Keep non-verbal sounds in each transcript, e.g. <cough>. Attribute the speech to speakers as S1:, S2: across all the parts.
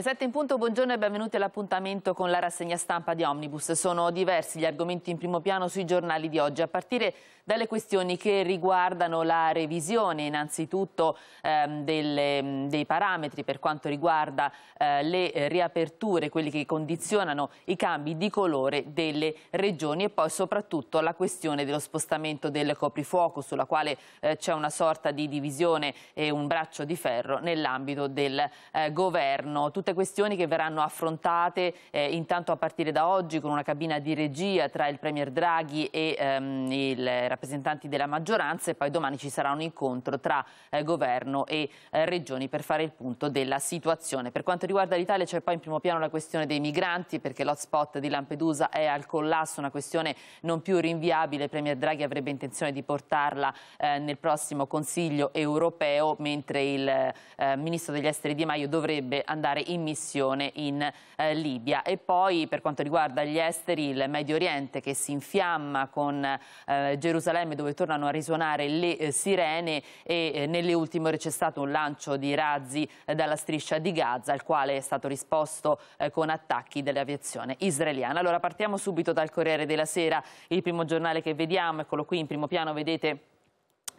S1: Le 7 in punto, buongiorno e benvenuti all'appuntamento con la rassegna stampa di Omnibus. Sono diversi gli argomenti in primo piano sui giornali di oggi, a partire dalle questioni che riguardano la revisione innanzitutto ehm, delle, dei parametri per quanto riguarda eh, le riaperture, quelli che condizionano i cambi di colore delle regioni e poi soprattutto la questione dello spostamento del coprifuoco sulla quale eh, c'è una sorta di divisione e un braccio di ferro nell'ambito del eh, governo. Tutte tutte questioni che verranno affrontate eh, intanto a partire da oggi con una cabina di regia tra il Premier Draghi e ehm, i eh, rappresentanti della maggioranza e poi domani ci sarà un incontro tra eh, governo e eh, regioni per fare il punto della situazione. Per quanto riguarda l'Italia c'è poi in primo piano la questione dei migranti perché l'hotspot di Lampedusa è al collasso, una questione non più rinviabile. Il Premier Draghi avrebbe intenzione di portarla eh, nel prossimo Consiglio europeo mentre il eh, Ministro degli Esteri Di Maio dovrebbe andare in missione in eh, Libia. E poi per quanto riguarda gli esteri, il Medio Oriente che si infiamma con eh, Gerusalemme dove tornano a risuonare le eh, sirene e eh, nelle ultime ore c'è stato un lancio di razzi eh, dalla striscia di Gaza al quale è stato risposto eh, con attacchi dell'aviazione israeliana. Allora partiamo subito dal Corriere della Sera, il primo giornale che vediamo, eccolo qui in primo piano vedete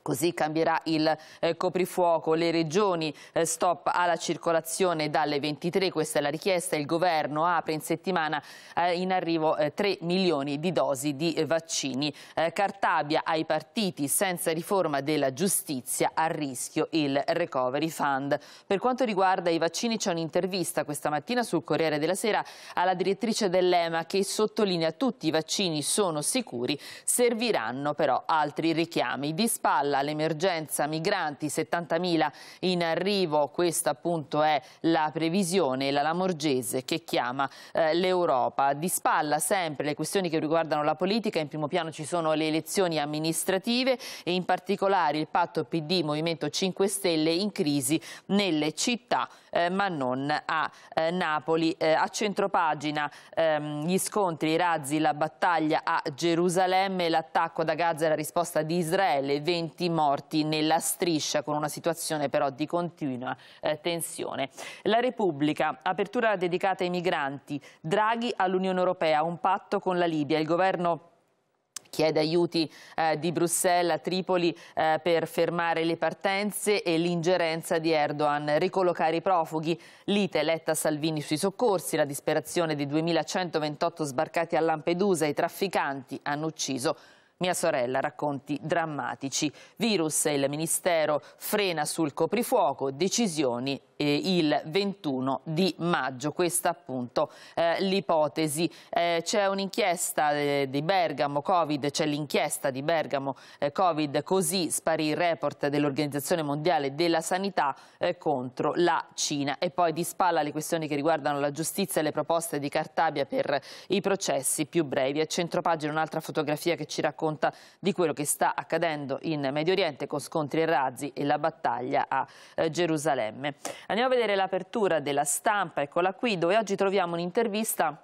S1: Così cambierà il eh, coprifuoco, le regioni eh, stop alla circolazione dalle 23, questa è la richiesta, il governo apre in settimana eh, in arrivo 3 eh, milioni di dosi di vaccini. Eh, Cartabia ai partiti senza riforma della giustizia a rischio il recovery fund. Per quanto riguarda i vaccini c'è un'intervista questa mattina sul Corriere della Sera alla direttrice dell'EMA che sottolinea tutti i vaccini sono sicuri, serviranno però altri richiami. Di spalla Italia, l'emergenza migranti, 70.000 in arrivo, questa appunto è la previsione, la Lamorgese che chiama eh, l'Europa. Di spalla sempre le questioni che riguardano la politica, in primo piano ci sono le elezioni amministrative e in particolare il patto PD Movimento 5 Stelle in crisi nelle città eh, ma non a eh, Napoli. Eh, a centropagina ehm, gli scontri, i razzi, la battaglia a Gerusalemme, l'attacco da Gaza e la risposta di Israele, 20 morti nella striscia con una situazione però di continua eh, tensione. La Repubblica, apertura dedicata ai migranti, Draghi all'Unione Europea, un patto con la Libia, il governo chiede aiuti eh, di Bruxelles a Tripoli eh, per fermare le partenze e l'ingerenza di Erdogan, ricollocare i profughi, lite Letta Salvini sui soccorsi, la disperazione di 2128 sbarcati a Lampedusa, i trafficanti hanno ucciso mia sorella, racconti drammatici. Virus, il Ministero frena sul coprifuoco, decisioni eh, il 21 di maggio. Questa appunto eh, l'ipotesi. Eh, c'è un'inchiesta eh, di Bergamo Covid, c'è l'inchiesta di Bergamo eh, Covid, così sparì il report dell'Organizzazione Mondiale della Sanità eh, contro la Cina. E poi di spalla le questioni che riguardano la giustizia e le proposte di Cartabia per i processi più brevi. A centropagina un'altra fotografia che ci racconta racconta di quello che sta accadendo in Medio Oriente con scontri e razzi e la battaglia a eh, Gerusalemme. Andiamo a vedere l'apertura della stampa, eccola qui, dove oggi troviamo un'intervista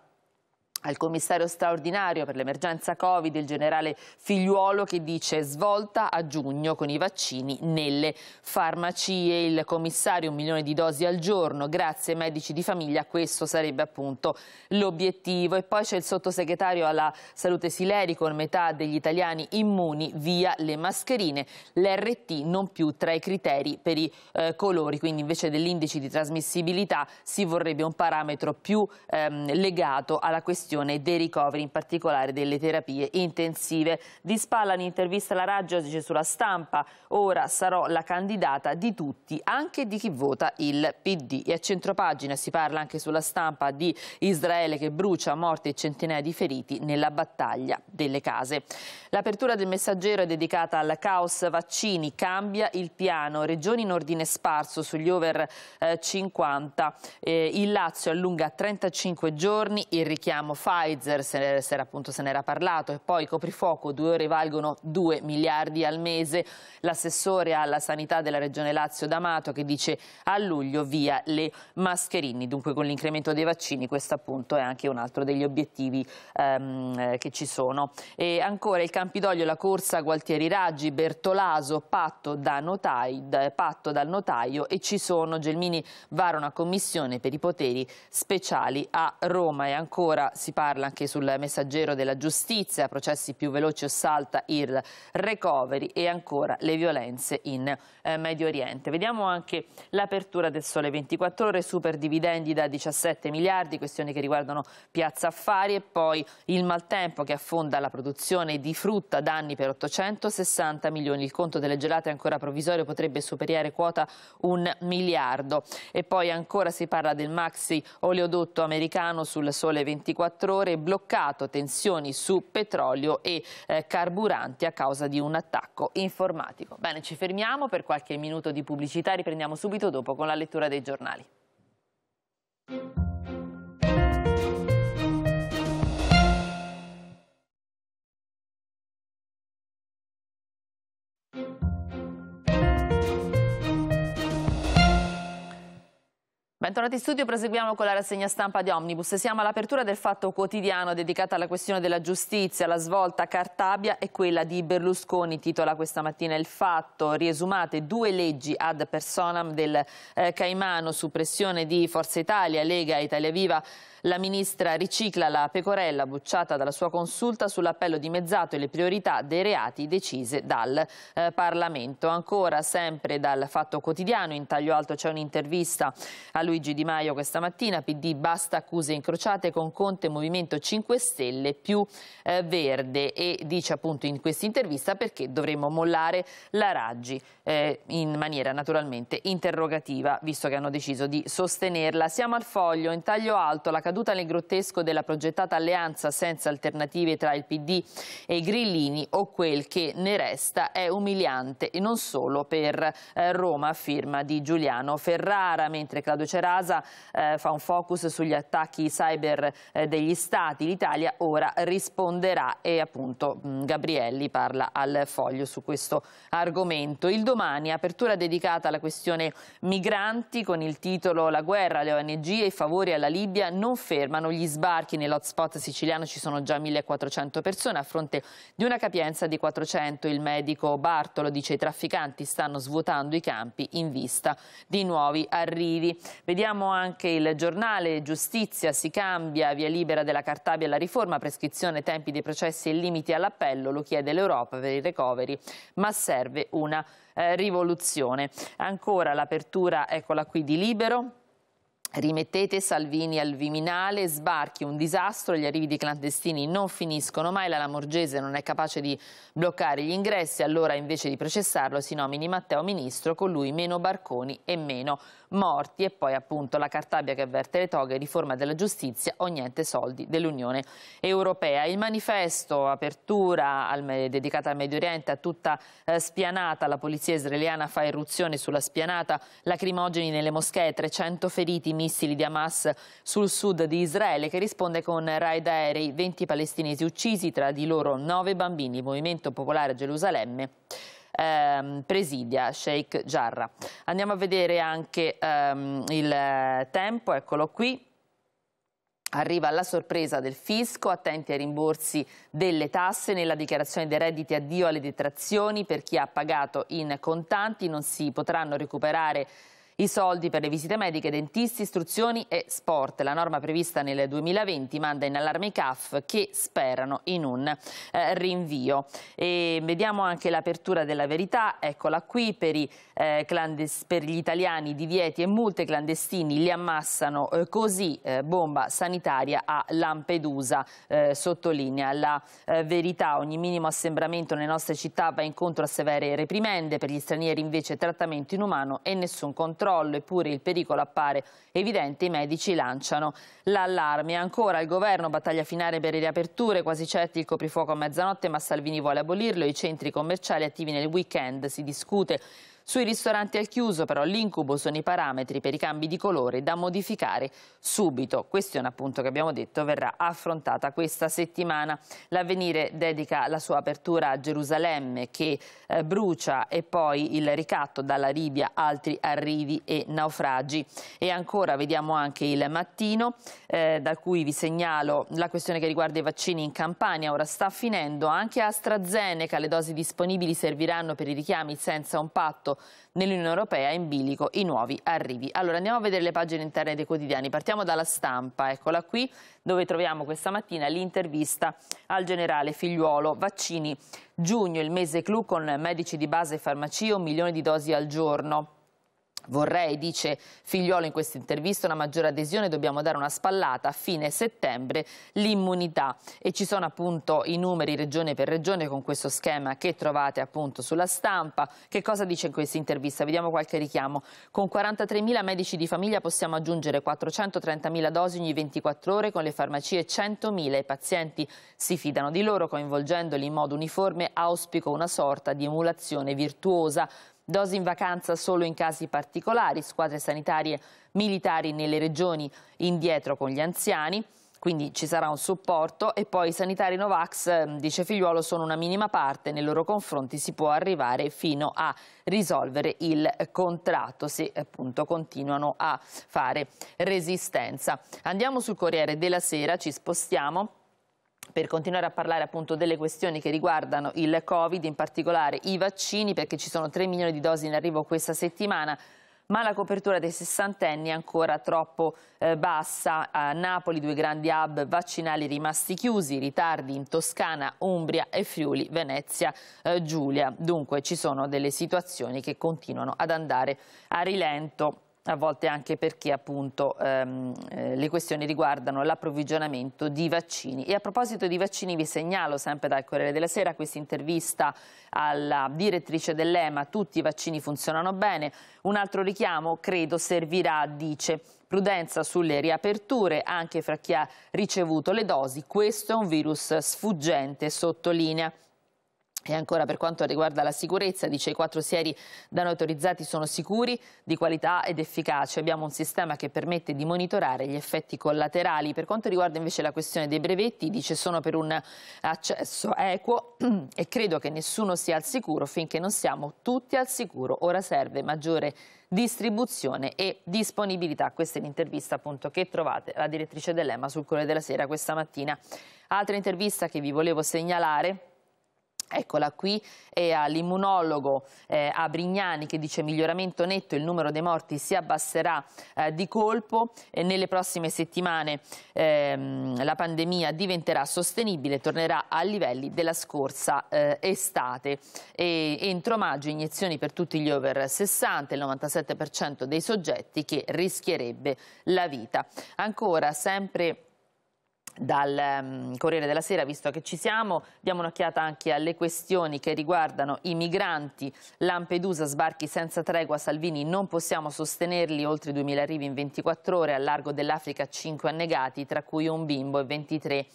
S1: al commissario straordinario per l'emergenza Covid, il generale Figliuolo, che dice svolta a giugno con i vaccini nelle farmacie. Il commissario un milione di dosi al giorno, grazie ai medici di famiglia, questo sarebbe appunto l'obiettivo. E poi c'è il sottosegretario alla salute Sileri con metà degli italiani immuni via le mascherine, l'RT non più tra i criteri per i eh, colori, quindi invece dell'indice di trasmissibilità si vorrebbe un parametro più ehm, legato alla questione gestione dei ricoveri, in particolare delle terapie intensive. Di Spalla un'intervista alla Raggio dice sulla stampa, ora sarò la candidata di tutti, anche di chi vota il PD. E a centropagina si parla anche sulla stampa di Israele che brucia morti e centinaia di feriti nella battaglia delle case. L'apertura del messaggero è dedicata al caos vaccini, cambia il piano, regioni in ordine sparso sugli over eh, 50, eh, il Lazio allunga 35 giorni il richiamo Pfizer, se, se, appunto se n'era parlato, e poi coprifuoco, due ore valgono 2 miliardi al mese. L'assessore alla sanità della Regione Lazio D'Amato che dice a luglio via le mascherine. Dunque con l'incremento dei vaccini questo appunto è anche un altro degli obiettivi ehm, eh, che ci sono. E ancora il Campidoglio, la corsa Gualtieri Raggi, Bertolaso, patto, da notai, da, patto dal notaio e ci sono Gelmini vara una commissione per i poteri speciali a Roma e ancora si parla anche sul messaggero della giustizia, processi più veloci o salta il recovery e ancora le violenze in eh, Medio Oriente. Vediamo anche l'apertura del Sole 24 Ore, super dividendi da 17 miliardi, questioni che riguardano Piazza Affari e poi il maltempo che affonda la produzione di frutta, danni per 860 milioni. Il conto delle gelate ancora provvisorio potrebbe superare quota un miliardo. E poi ancora si parla del maxi oleodotto americano sul Sole 24 24 ore bloccato, tensioni su petrolio e eh, carburanti a causa di un attacco informatico. Bene, ci fermiamo per qualche minuto di pubblicità, riprendiamo subito dopo con la lettura dei giornali. Thank you. Bentornati in studio, proseguiamo con la rassegna stampa di Omnibus. Siamo all'apertura del fatto quotidiano dedicata alla questione della giustizia, la svolta Cartabia e quella di Berlusconi, titola questa mattina il fatto, riesumate due leggi ad personam del eh, Caimano su pressione di Forza Italia, Lega e Italia Viva. La ministra ricicla la pecorella bocciata dalla sua consulta sull'appello dimezzato e le priorità dei reati decise dal eh, Parlamento. Ancora sempre dal fatto quotidiano, in taglio alto c'è un'intervista a lui Luigi Di Maio questa mattina, PD basta accuse incrociate con Conte Movimento 5 Stelle più eh, Verde e dice appunto in questa intervista perché dovremmo mollare la Raggi eh, in maniera naturalmente interrogativa visto che hanno deciso di sostenerla. Siamo al foglio, in taglio alto, la caduta nel grottesco della progettata alleanza senza alternative tra il PD e i Grillini o quel che ne resta è umiliante e non solo per eh, Roma, firma di Giuliano Ferrara, mentre Claudio Cerra Serasa eh, fa un focus sugli attacchi cyber eh, degli stati. L'Italia ora risponderà e appunto mm, Gabrielli parla al foglio su questo argomento. Il domani, apertura dedicata alla questione migranti con il titolo La guerra, alle ONG e i favori alla Libia non fermano gli sbarchi. Nell'hotspot siciliano ci sono già 1400 persone a fronte di una capienza di 400. Il medico Bartolo dice i trafficanti stanno svuotando i campi in vista di nuovi arrivi. Vediamo anche il giornale Giustizia si cambia, via libera della Cartabia alla riforma, prescrizione, tempi dei processi e limiti all'appello, lo chiede l'Europa per i recovery, ma serve una eh, rivoluzione. Ancora l'apertura, eccola qui, di Libero Rimettete Salvini al Viminale, sbarchi un disastro, gli arrivi di clandestini non finiscono mai, la Lamorgese non è capace di bloccare gli ingressi, allora invece di processarlo si nomini Matteo Ministro, con lui meno barconi e meno morti e poi appunto la Cartabia che avverte le toghe, riforma della giustizia o niente soldi dell'Unione Europea. Il manifesto, apertura al, dedicata al Medio Oriente, a tutta eh, spianata, la polizia israeliana fa irruzione sulla spianata, lacrimogeni nelle moschee, 300 feriti, missili di Hamas sul sud di Israele che risponde con raid aerei 20 palestinesi uccisi, tra di loro 9 bambini. Il Movimento Popolare Gerusalemme ehm, presidia Sheikh Jarrah. Andiamo a vedere anche ehm, il eh, tempo, eccolo qui. Arriva la sorpresa del fisco, attenti ai rimborsi delle tasse, nella dichiarazione dei redditi addio alle detrazioni per chi ha pagato in contanti, non si potranno recuperare i soldi per le visite mediche, dentisti, istruzioni e sport. La norma prevista nel 2020 manda in allarme i CAF che sperano in un eh, rinvio. E vediamo anche l'apertura della verità, eccola qui, per, i, eh, per, gli italiani divieti e multe clandestini li ammassano eh, così, eh, bomba sanitaria a Lampedusa, eh, sottolinea la eh, verità. Ogni minimo assembramento nelle nostre città va incontro a severe reprimende, per gli stranieri invece trattamento inumano e nessun controllo controllo, eppure il pericolo appare evidente, i medici lanciano l'allarme. Ancora il governo battaglia finale per le riaperture, quasi certi il coprifuoco a mezzanotte, ma Salvini vuole abolirlo, i centri commerciali attivi nel weekend si discute sui ristoranti al chiuso però l'incubo sono i parametri per i cambi di colore da modificare subito. Questione appunto che abbiamo detto verrà affrontata questa settimana. L'avvenire dedica la sua apertura a Gerusalemme che eh, brucia e poi il ricatto dalla Libia, altri arrivi e naufragi. E ancora vediamo anche il mattino eh, da cui vi segnalo la questione che riguarda i vaccini in Campania. Ora sta finendo anche AstraZeneca, le dosi disponibili serviranno per i richiami senza un patto nell'Unione Europea in bilico i nuovi arrivi. Allora andiamo a vedere le pagine interne dei quotidiani. Partiamo dalla stampa, eccola qui, dove troviamo questa mattina l'intervista al generale Figliuolo. Vaccini giugno, il mese clou con medici di base e farmacie, un milione di dosi al giorno. Vorrei, dice Figliolo in questa intervista, una maggiore adesione, dobbiamo dare una spallata a fine settembre l'immunità e ci sono appunto i numeri regione per regione con questo schema che trovate appunto sulla stampa. Che cosa dice in questa intervista? Vediamo qualche richiamo. Con 43.000 medici di famiglia possiamo aggiungere 430.000 dosi ogni 24 ore, con le farmacie 100.000. I pazienti si fidano di loro coinvolgendoli in modo uniforme, auspico una sorta di emulazione virtuosa Dosi in vacanza solo in casi particolari, squadre sanitarie militari nelle regioni indietro con gli anziani quindi ci sarà un supporto e poi i sanitari Novax, ehm, dice Figliuolo, sono una minima parte, nei loro confronti si può arrivare fino a risolvere il contratto se appunto continuano a fare resistenza. Andiamo sul Corriere della Sera, ci spostiamo per continuare a parlare appunto delle questioni che riguardano il Covid, in particolare i vaccini, perché ci sono 3 milioni di dosi in arrivo questa settimana, ma la copertura dei sessantenni è ancora troppo eh, bassa. A Napoli due grandi hub vaccinali rimasti chiusi, ritardi in Toscana, Umbria e Friuli, Venezia, eh, Giulia. Dunque ci sono delle situazioni che continuano ad andare a rilento a volte anche perché appunto ehm, eh, le questioni riguardano l'approvvigionamento di vaccini. E a proposito di vaccini vi segnalo sempre dal Corriere della Sera questa intervista alla direttrice dell'EMA, tutti i vaccini funzionano bene, un altro richiamo credo servirà, dice, prudenza sulle riaperture anche fra chi ha ricevuto le dosi, questo è un virus sfuggente, sottolinea. E ancora per quanto riguarda la sicurezza, dice i quattro sieri da noi autorizzati sono sicuri, di qualità ed efficaci. Abbiamo un sistema che permette di monitorare gli effetti collaterali. Per quanto riguarda invece la questione dei brevetti, dice sono per un accesso equo <clears throat> e credo che nessuno sia al sicuro finché non siamo tutti al sicuro. Ora serve maggiore distribuzione e disponibilità. Questa è l'intervista appunto che trovate la direttrice dell'EMA sul Corriere della Sera questa mattina. Altra intervista che vi volevo segnalare Eccola qui è all'immunologo eh, Abrignani che dice miglioramento netto, il numero dei morti si abbasserà eh, di colpo e nelle prossime settimane ehm, la pandemia diventerà sostenibile, tornerà a livelli della scorsa eh, estate e entro maggio iniezioni per tutti gli over 60, il 97% dei soggetti che rischierebbe la vita. Ancora sempre dal mm, Corriere della Sera, visto che ci siamo, diamo un'occhiata anche alle questioni che riguardano i migranti. Lampedusa sbarchi senza tregua, Salvini non possiamo sostenerli, oltre 2.000 arrivi in 24 ore, al largo dell'Africa 5 annegati, tra cui un bimbo e 23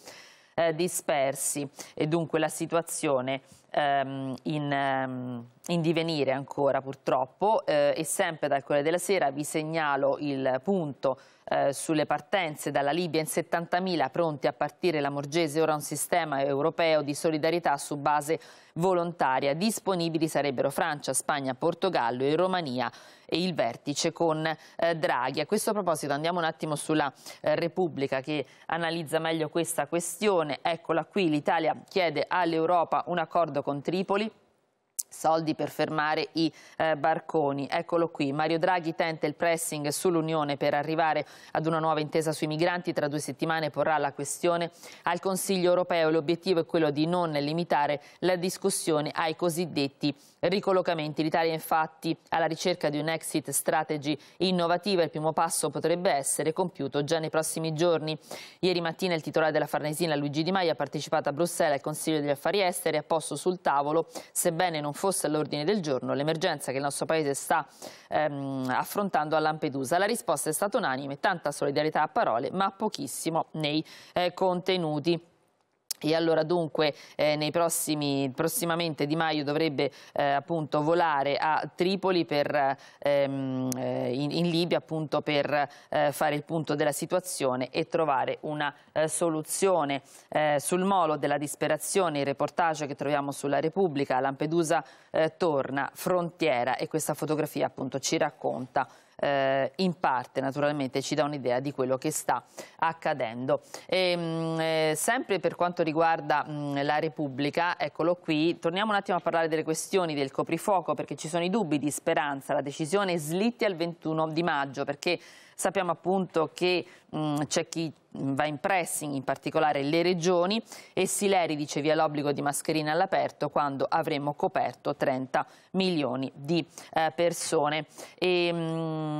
S1: eh, dispersi. E dunque la situazione ehm, in... Ehm, in divenire ancora purtroppo eh, e sempre dal Corriere della Sera vi segnalo il punto eh, sulle partenze dalla Libia in 70.000 pronti a partire la Morgese ora un sistema europeo di solidarietà su base volontaria disponibili sarebbero Francia, Spagna, Portogallo e Romania e il vertice con eh, Draghi a questo proposito andiamo un attimo sulla eh, Repubblica che analizza meglio questa questione eccola qui l'Italia chiede all'Europa un accordo con Tripoli soldi per fermare i eh, barconi. Eccolo qui, Mario Draghi tenta il pressing sull'Unione per arrivare ad una nuova intesa sui migranti, tra due settimane porrà la questione al Consiglio europeo l'obiettivo è quello di non limitare la discussione ai cosiddetti ricollocamenti. L'Italia infatti alla ricerca di un exit strategy innovativa, il primo passo potrebbe essere compiuto già nei prossimi giorni. Ieri mattina il titolare della Farnesina Luigi Di Maio ha partecipato a Bruxelles al Consiglio degli Affari Esteri e ha posto sul tavolo, sebbene non fosse all'ordine del giorno l'emergenza che il nostro Paese sta ehm, affrontando a Lampedusa. La risposta è stata unanime, tanta solidarietà a parole ma pochissimo nei eh, contenuti. E allora dunque eh, nei prossimi, prossimamente Di Maio dovrebbe eh, appunto volare a Tripoli per, ehm, eh, in, in, Libia appunto per eh, fare il punto della situazione e trovare una eh, soluzione. Eh, sul molo della disperazione il reportage che troviamo sulla Repubblica, Lampedusa torna, frontiera e questa fotografia appunto ci racconta eh, in parte naturalmente ci dà un'idea di quello che sta accadendo. E, ehm, mh, eh, sempre per quanto riguarda mh, mm, la Repubblica, eccolo qui, torniamo un attimo a parlare delle questioni del coprifuoco perché ci sono i dubbi di speranza, la decisione slitti al 21 di maggio perché Sappiamo appunto che mm, c'è chi va in pressing, in particolare le regioni, e Sileri dice via l'obbligo di mascherina all'aperto quando avremo coperto 30 milioni di eh, persone. E, mh,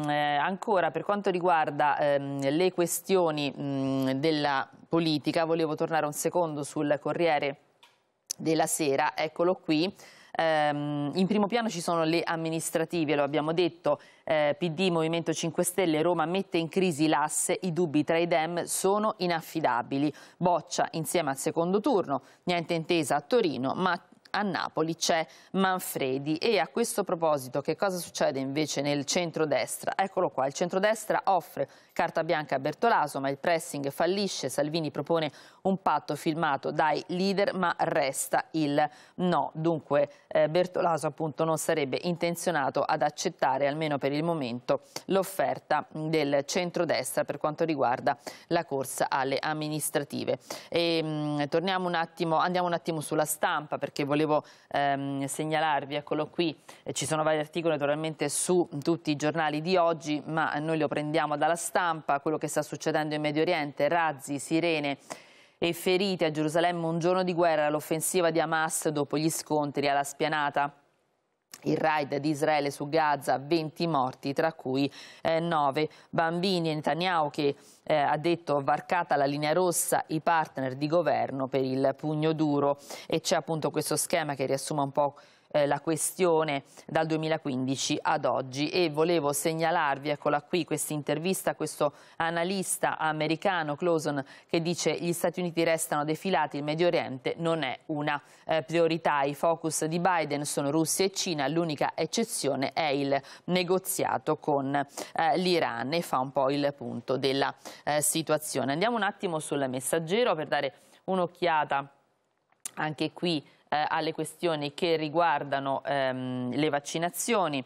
S1: mm, eh, ancora per quanto riguarda ehm, le questioni mh, mm, della politica, volevo tornare un secondo sul Corriere della Sera, eccolo qui. Ehm, in primo piano ci sono le amministrative, lo abbiamo detto, eh, PD, Movimento 5 Stelle, Roma mette in crisi l'asse, i dubbi tra i dem sono inaffidabili. Boccia insieme al secondo turno, niente intesa a Torino, ma a Napoli c'è Manfredi e a questo proposito che cosa succede invece nel centrodestra? Eccolo qua, il centrodestra offre Carta bianca a Bertolaso, ma il pressing fallisce. Salvini propone un patto filmato dai leader, ma resta il no. Dunque eh, Bertolaso appunto non sarebbe intenzionato ad accettare, almeno per il momento, l'offerta del centrodestra per quanto riguarda la corsa alle amministrative. E, ehm, mh, torniamo un attimo, andiamo un attimo sulla stampa perché volevo ehm, segnalarvi, eccolo qui, eh, ci sono vari articoli naturalmente su tutti i giornali di oggi, ma noi lo prendiamo dalla stampa stampa quello che sta succedendo in Medio Oriente, razzi, sirene e ferite a Gerusalemme un giorno di guerra, l'offensiva di Hamas dopo gli scontri alla spianata. Il raid di Israele su Gaza, 20 morti, tra cui eh, 9 bambini. Netanyahu che eh, ha detto varcata la linea rossa, i partner di governo per il pugno duro. E c'è appunto questo schema che riassuma un po' eh, la questione dal 2015 ad oggi e volevo segnalarvi, eccola qui, questa intervista a questo analista americano Closon che dice gli Stati Uniti restano defilati, il Medio Oriente non è una eh, priorità, i focus di Biden sono Russia e Cina, l'unica eccezione è il negoziato con eh, l'Iran e fa un po' il punto della eh, situazione. Andiamo un attimo sul messaggero per dare un'occhiata anche qui eh, alle questioni che riguardano ehm, le vaccinazioni.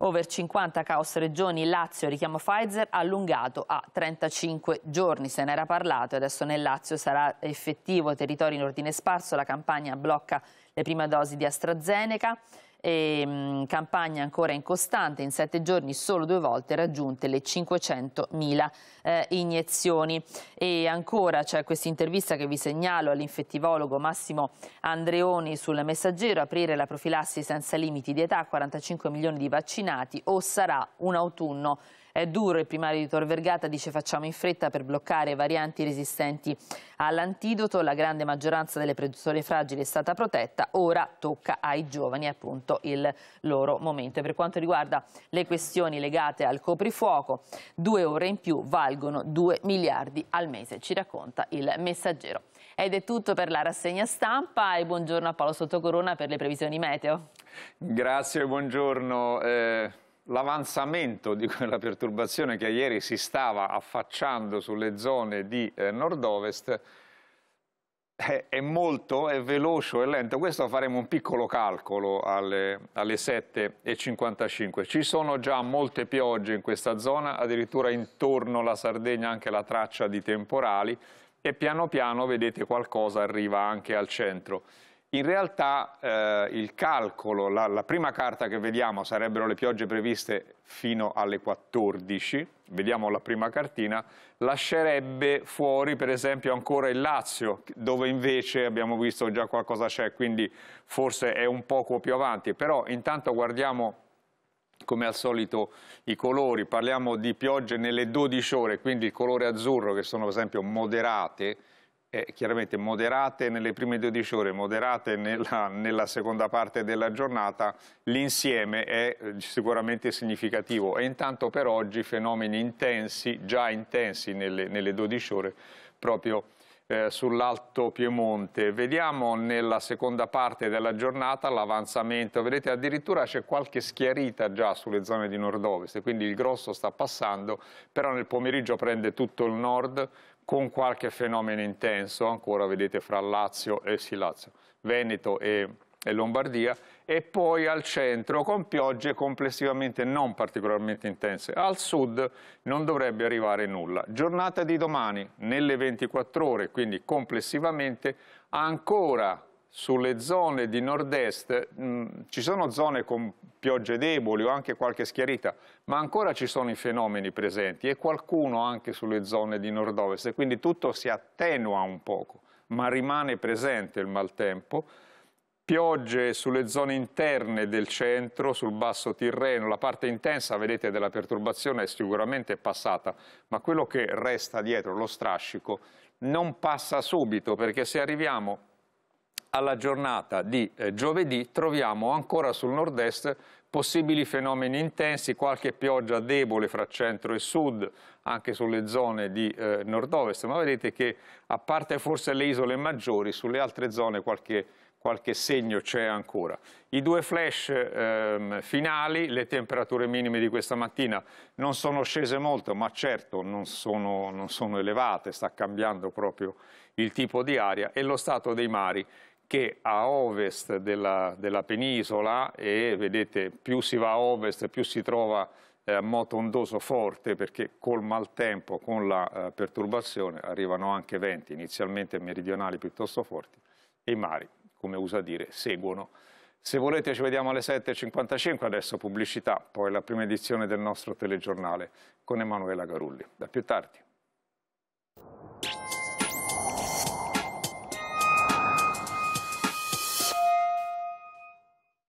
S1: Over 50 caos regioni, Lazio richiamo Pfizer allungato a 35 giorni, se ne era parlato, adesso nel Lazio sarà effettivo, territorio in ordine sparso, la campagna blocca le prime dosi di AstraZeneca e, mm, campagna ancora in costante, in sette giorni solo due volte raggiunte le 500.000 eh, iniezioni. E ancora c'è questa intervista che vi segnalo all'infettivologo Massimo Andreoni sul messaggero, aprire la profilassi senza limiti di età, 45 milioni di vaccinati o sarà un autunno è duro, il primario di Tor Vergata dice facciamo in fretta per bloccare varianti resistenti all'antidoto, la grande maggioranza delle produttori fragili è stata protetta, ora tocca ai giovani appunto il loro momento. E per quanto riguarda le questioni legate al coprifuoco, due ore in più valgono 2 miliardi al mese, ci racconta il messaggero. Ed è tutto per la rassegna stampa e buongiorno a Paolo Sottocorona per le previsioni meteo.
S2: Grazie, buongiorno. Eh l'avanzamento di quella perturbazione che ieri si stava affacciando sulle zone di eh, nord-ovest è, è, molto, è veloce, è lento. Questo faremo un piccolo calcolo alle, alle 7.55. Ci sono già molte piogge in questa zona, addirittura intorno alla Sardegna anche la traccia di temporali e piano piano, vedete, qualcosa arriva anche al centro. In realtà eh, il calcolo, la, la, prima carta che vediamo sarebbero le piogge previste fino alle 14, vediamo la prima cartina, lascerebbe fuori per esempio ancora il Lazio, dove invece abbiamo visto già qualcosa c'è, quindi forse è un poco più avanti, però intanto guardiamo come al solito i colori, parliamo di piogge nelle 12 ore, quindi il colore azzurro che sono per esempio moderate, eh, chiaramente moderate nelle prime 12 ore, moderate nella, nella seconda parte della giornata, l'insieme è eh, sicuramente significativo e intanto per oggi fenomeni intensi, già intensi nelle, nelle 12 ore, proprio eh, sull'Alto Piemonte. Vediamo nella seconda parte della giornata l'avanzamento. Vedete addirittura c'è qualche schiarita già sulle zone di nord-ovest, quindi il grosso sta passando, però nel pomeriggio prende tutto il nord con qualche fenomeno intenso, ancora vedete fra Lazio e sì, Veneto e e Lombardia e poi al centro con piogge complessivamente non particolarmente intense. Al sud non dovrebbe arrivare nulla. Giornata di domani nelle 24 ore, quindi complessivamente ancora sulle zone di nord-est mm, ci sono zone con piogge deboli o anche qualche schiarita, ma ancora ci sono i fenomeni presenti e qualcuno anche sulle zone di nord-ovest, quindi tutto si attenua un poco, ma rimane presente il maltempo piogge sulle zone interne del centro, sul basso Tirreno, la parte intensa, vedete, della perturbazione è sicuramente passata, ma quello che resta dietro, lo strascico, non passa subito, perché se arriviamo alla giornata di eh, giovedì troviamo ancora sul nord-est possibili fenomeni intensi, qualche pioggia debole fra centro e sud, anche sulle zone di eh, nord-ovest, ma vedete che a parte forse le isole maggiori, sulle altre zone qualche qualche segno c'è ancora. I due flash ehm, finali, le temperature minime di questa mattina non sono scese molto, ma certo non sono, non sono elevate, sta cambiando proprio il tipo di aria e lo stato dei mari che a ovest della, della, penisola e vedete più si va a ovest più si trova eh, moto ondoso forte perché col maltempo, con la eh, perturbazione arrivano anche venti inizialmente meridionali piuttosto forti e i mari come usa dire, seguono. Se volete ci vediamo alle 7.55, adesso pubblicità, poi la prima edizione del nostro telegiornale con Emanuela Garulli. Da più tardi.